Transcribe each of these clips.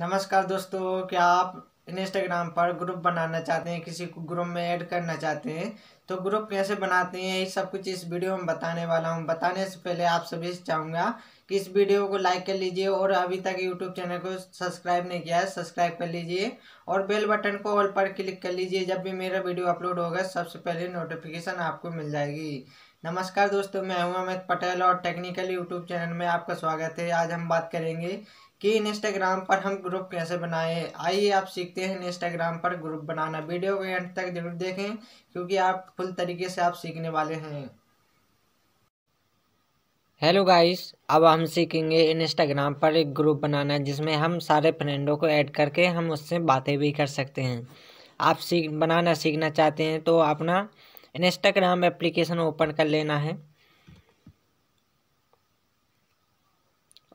नमस्कार दोस्तों क्या आप इंस्टाग्राम पर ग्रुप बनाना चाहते हैं किसी को ग्रुप में ऐड करना चाहते हैं तो ग्रुप कैसे बनाते हैं ये सब कुछ इस वीडियो में बताने वाला हूँ बताने से पहले आप सभी से चाहूँगा कि इस वीडियो को लाइक कर लीजिए और अभी तक यूट्यूब चैनल को सब्सक्राइब नहीं किया है सब्सक्राइब कर लीजिए और बेल बटन को ऑल पर क्लिक कर लीजिए जब भी मेरा वीडियो अपलोड होगा सबसे पहले नोटिफिकेशन आपको मिल जाएगी नमस्कार दोस्तों मैं हूं अमित पटेल और टेक्निकल यूट्यूब चैनल में आपका स्वागत है आज हम बात करेंगे कि इंस्टाग्राम पर हम ग्रुप कैसे बनाएं आइए आप सीखते हैं इंस्टाग्राम पर ग्रुप बनाना वीडियो के एंड तक जरूर देखें क्योंकि आप फुल तरीके से आप सीखने वाले हैं हेलो गाइस अब हम सीखेंगे इंस्टाग्राम पर एक ग्रुप बनाना जिसमें हम सारे फ्रेंडों को ऐड करके हम उससे बातें भी कर सकते हैं आप सीख बनाना सीखना चाहते हैं तो अपना इंस्टाग्राम एप्लीकेशन ओपन कर लेना है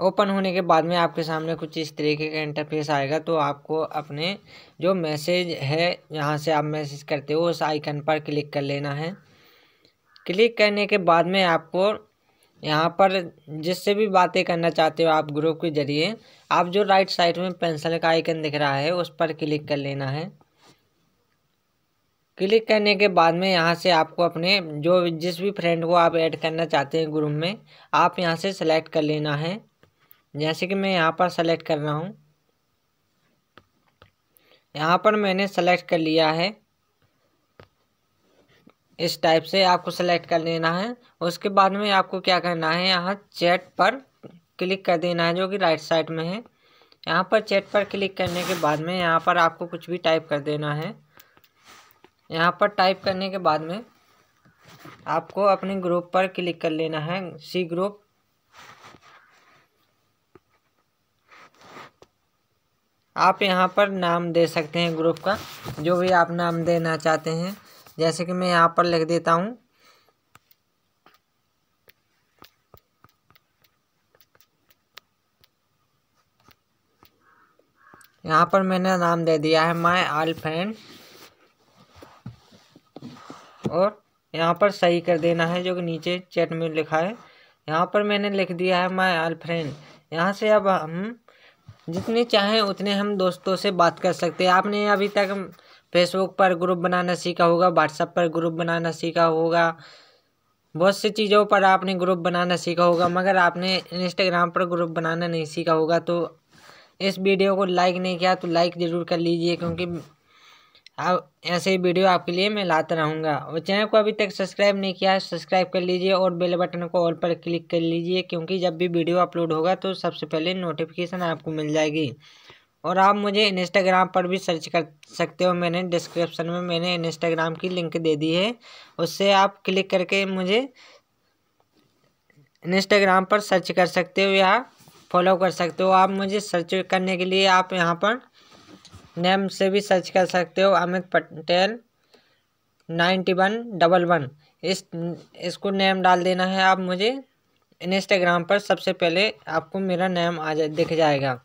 ओपन होने के बाद में आपके सामने कुछ इस तरीके का इंटरफेस आएगा तो आपको अपने जो मैसेज है यहाँ से आप मैसेज करते हो उस आइकन पर क्लिक कर लेना है क्लिक करने के बाद में आपको यहाँ पर जिससे भी बातें करना चाहते हो आप ग्रुप के जरिए आप जो राइट साइड में पेंसिल का आइकन दिख रहा है उस पर क्लिक कर लेना है क्लिक करने के बाद में यहाँ से आपको अपने जो जिस भी फ्रेंड को आप ऐड करना चाहते हैं ग्रुप में आप यहाँ से सेलेक्ट कर लेना है जैसे कि मैं यहाँ पर सेलेक्ट कर रहा हूँ यहाँ पर मैंने सेलेक्ट कर लिया है इस टाइप से आपको सेलेक्ट कर लेना है उसके बाद में आपको क्या करना है यहाँ चैट पर क्लिक कर देना है जो कि राइट साइड में है यहाँ पर चैट पर क्लिक करने के बाद में यहाँ पर आपको कुछ भी टाइप कर देना है यहाँ पर टाइप करने के बाद में आपको अपने ग्रुप पर क्लिक कर लेना है सी ग्रुप आप यहाँ पर नाम दे सकते हैं ग्रुप का जो भी आप नाम देना चाहते हैं जैसे कि मैं यहाँ पर लिख देता हूँ यहाँ पर मैंने नाम दे दिया है माय आल फ्रेंड और यहाँ पर सही कर देना है जो कि नीचे चैट में लिखा है यहाँ पर मैंने लिख दिया है माई आल फ्रेंड यहाँ से अब हम जितने चाहें उतने हम दोस्तों से बात कर सकते हैं आपने अभी तक फेसबुक पर ग्रुप बनाना सीखा होगा व्हाट्सएप पर ग्रुप बनाना सीखा होगा बहुत सी चीज़ों पर आपने ग्रुप बनाना सीखा होगा मगर आपने इंस्टाग्राम पर ग्रुप बनाना नहीं सीखा होगा तो इस वीडियो को लाइक नहीं किया तो लाइक ज़रूर कर लीजिए क्योंकि आप ऐसे ही वीडियो आपके लिए मैं लाता रहूँगा और चैनल को अभी तक सब्सक्राइब नहीं किया है सब्सक्राइब कर लीजिए और बेल बटन को ऑल पर क्लिक कर लीजिए क्योंकि जब भी वीडियो अपलोड होगा तो सबसे पहले नोटिफिकेशन आपको मिल जाएगी और आप मुझे इंस्टाग्राम पर भी सर्च कर सकते हो मैंने डिस्क्रिप्शन में मैंने इंस्टाग्राम की लिंक दे दी है उससे आप क्लिक करके मुझे इंस्टाग्राम पर सर्च कर सकते हो या फॉलो कर सकते हो आप मुझे सर्च करने के लिए आप यहाँ पर नेम से भी सर्च कर सकते हो Amit Patel ninety one double one इस इसको नेम डाल देना है आप मुझे इंस्टाग्राम पर सबसे पहले आपको मेरा नेम आ जा दिख जाएगा